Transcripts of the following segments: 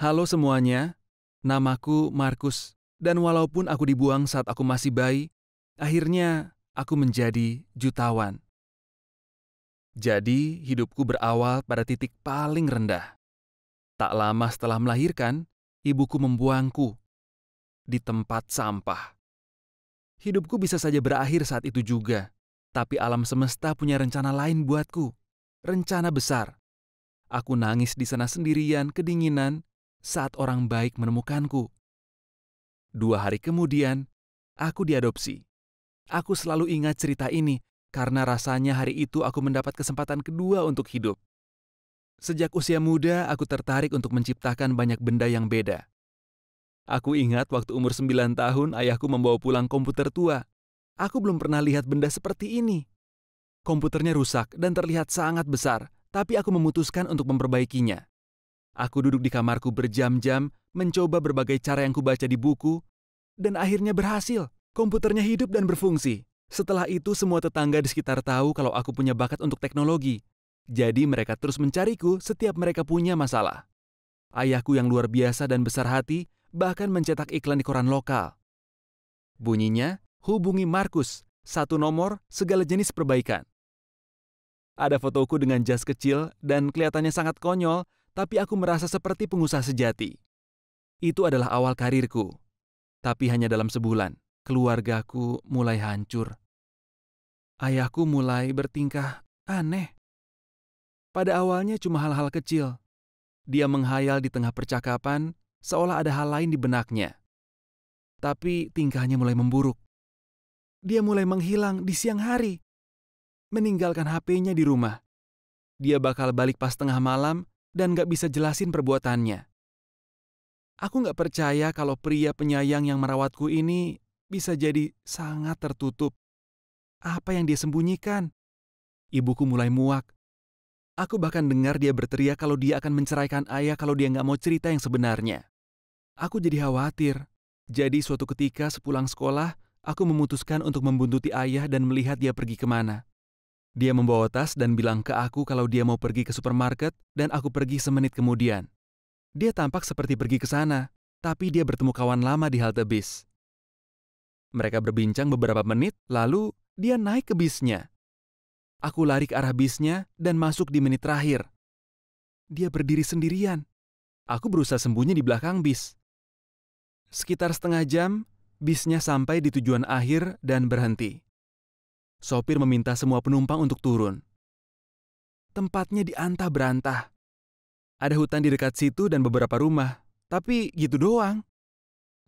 Halo semuanya, namaku Markus, dan walaupun aku dibuang saat aku masih bayi, akhirnya aku menjadi jutawan. Jadi, hidupku berawal pada titik paling rendah. Tak lama setelah melahirkan, ibuku membuangku di tempat sampah. Hidupku bisa saja berakhir saat itu juga, tapi alam semesta punya rencana lain buatku. Rencana besar. Aku nangis di sana sendirian, kedinginan, saat orang baik menemukanku. Dua hari kemudian, aku diadopsi. Aku selalu ingat cerita ini karena rasanya hari itu aku mendapat kesempatan kedua untuk hidup. Sejak usia muda, aku tertarik untuk menciptakan banyak benda yang beda. Aku ingat waktu umur sembilan tahun ayahku membawa pulang komputer tua. Aku belum pernah lihat benda seperti ini. Komputernya rusak dan terlihat sangat besar, tapi aku memutuskan untuk memperbaikinya. Aku duduk di kamarku berjam-jam, mencoba berbagai cara yang kubaca di buku, dan akhirnya berhasil. Komputernya hidup dan berfungsi. Setelah itu semua tetangga di sekitar tahu kalau aku punya bakat untuk teknologi. Jadi mereka terus mencariku setiap mereka punya masalah. Ayahku yang luar biasa dan besar hati bahkan mencetak iklan di koran lokal. Bunyinya, hubungi Markus, satu nomor, segala jenis perbaikan. Ada fotoku dengan jas kecil dan kelihatannya sangat konyol tapi aku merasa seperti pengusaha sejati. Itu adalah awal karirku. Tapi hanya dalam sebulan, keluargaku mulai hancur. Ayahku mulai bertingkah aneh. Pada awalnya cuma hal-hal kecil. Dia menghayal di tengah percakapan, seolah ada hal lain di benaknya. Tapi tingkahnya mulai memburuk. Dia mulai menghilang di siang hari. Meninggalkan HP-nya di rumah. Dia bakal balik pas tengah malam dan gak bisa jelasin perbuatannya. Aku gak percaya kalau pria penyayang yang merawatku ini bisa jadi sangat tertutup. Apa yang dia sembunyikan? Ibuku mulai muak. Aku bahkan dengar dia berteriak kalau dia akan menceraikan ayah kalau dia gak mau cerita yang sebenarnya. Aku jadi khawatir. Jadi suatu ketika sepulang sekolah, aku memutuskan untuk membuntuti ayah dan melihat dia pergi kemana. Dia membawa tas dan bilang ke aku kalau dia mau pergi ke supermarket dan aku pergi semenit kemudian. Dia tampak seperti pergi ke sana, tapi dia bertemu kawan lama di halte bis. Mereka berbincang beberapa menit, lalu dia naik ke bisnya. Aku lari ke arah bisnya dan masuk di menit terakhir. Dia berdiri sendirian. Aku berusaha sembunyi di belakang bis. Sekitar setengah jam, bisnya sampai di tujuan akhir dan berhenti. Sopir meminta semua penumpang untuk turun. Tempatnya diantah berantah. Ada hutan di dekat situ dan beberapa rumah, tapi gitu doang.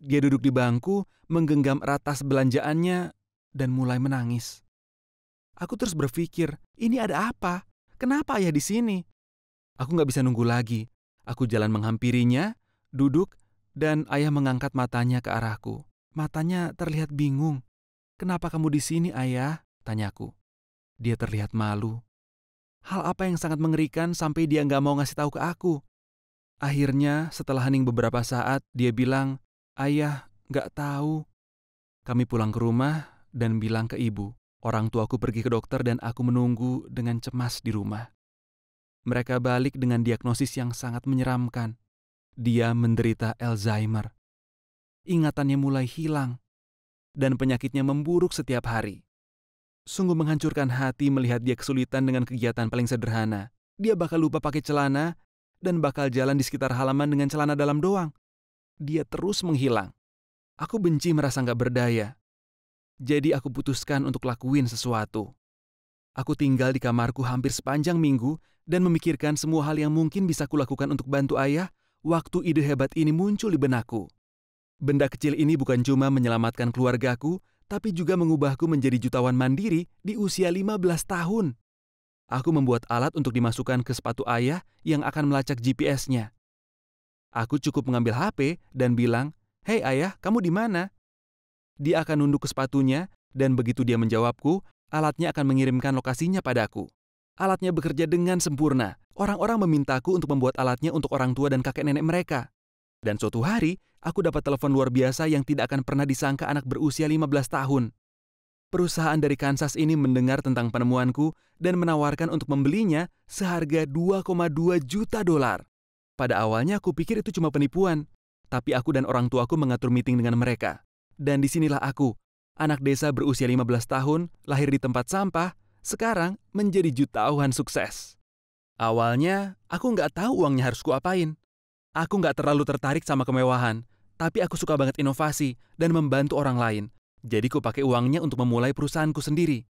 Dia duduk di bangku, menggenggam ratas belanjaannya, dan mulai menangis. Aku terus berpikir, ini ada apa? Kenapa ayah di sini? Aku nggak bisa nunggu lagi. Aku jalan menghampirinya, duduk, dan ayah mengangkat matanya ke arahku. Matanya terlihat bingung. Kenapa kamu di sini, ayah? Tanyaku. Dia terlihat malu. Hal apa yang sangat mengerikan sampai dia nggak mau ngasih tahu ke aku? Akhirnya, setelah hening beberapa saat, dia bilang, Ayah, nggak tahu. Kami pulang ke rumah dan bilang ke ibu, orang tuaku pergi ke dokter dan aku menunggu dengan cemas di rumah. Mereka balik dengan diagnosis yang sangat menyeramkan. Dia menderita Alzheimer. Ingatannya mulai hilang, dan penyakitnya memburuk setiap hari. Sungguh menghancurkan hati melihat dia kesulitan dengan kegiatan paling sederhana. Dia bakal lupa pakai celana dan bakal jalan di sekitar halaman dengan celana dalam doang. Dia terus menghilang. Aku benci merasa nggak berdaya. Jadi aku putuskan untuk lakuin sesuatu. Aku tinggal di kamarku hampir sepanjang minggu dan memikirkan semua hal yang mungkin bisa kulakukan untuk bantu ayah waktu ide hebat ini muncul di benakku. Benda kecil ini bukan cuma menyelamatkan keluargaku, tapi juga mengubahku menjadi jutawan mandiri di usia 15 tahun. Aku membuat alat untuk dimasukkan ke sepatu ayah yang akan melacak GPS-nya. Aku cukup mengambil HP dan bilang, "Hei ayah, kamu di mana?" Dia akan nunduk ke sepatunya, dan begitu dia menjawabku, alatnya akan mengirimkan lokasinya padaku. Alatnya bekerja dengan sempurna. Orang-orang memintaku untuk membuat alatnya untuk orang tua dan kakek nenek mereka. Dan suatu hari, aku dapat telepon luar biasa yang tidak akan pernah disangka anak berusia 15 tahun. Perusahaan dari Kansas ini mendengar tentang penemuanku dan menawarkan untuk membelinya seharga 2,2 juta dolar. Pada awalnya aku pikir itu cuma penipuan, tapi aku dan orang tuaku mengatur meeting dengan mereka. Dan disinilah aku, anak desa berusia 15 tahun, lahir di tempat sampah, sekarang menjadi jutaan sukses. Awalnya, aku nggak tahu uangnya harus kuapain. Aku nggak terlalu tertarik sama kemewahan, tapi aku suka banget inovasi dan membantu orang lain. Jadi ku pakai uangnya untuk memulai perusahaanku sendiri.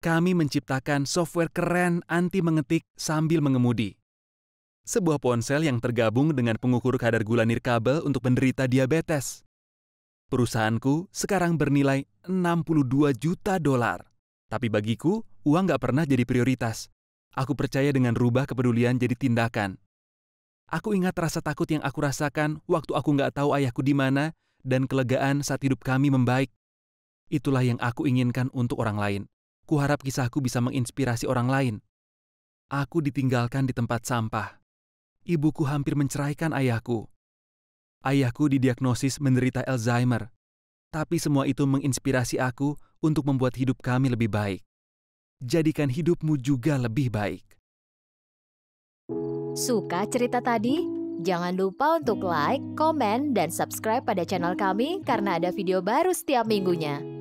Kami menciptakan software keren anti mengetik sambil mengemudi. Sebuah ponsel yang tergabung dengan pengukur kadar gula nirkabel untuk penderita diabetes. Perusahaanku sekarang bernilai 62 juta dolar. Tapi bagiku, uang nggak pernah jadi prioritas. Aku percaya dengan rubah kepedulian jadi tindakan. Aku ingat rasa takut yang aku rasakan waktu aku nggak tahu ayahku di mana dan kelegaan saat hidup kami membaik. Itulah yang aku inginkan untuk orang lain. Kuharap kisahku bisa menginspirasi orang lain. Aku ditinggalkan di tempat sampah. Ibuku hampir menceraikan ayahku. Ayahku didiagnosis menderita Alzheimer. Tapi semua itu menginspirasi aku untuk membuat hidup kami lebih baik. Jadikan hidupmu juga lebih baik. Suka cerita tadi? Jangan lupa untuk like, komen, dan subscribe pada channel kami karena ada video baru setiap minggunya.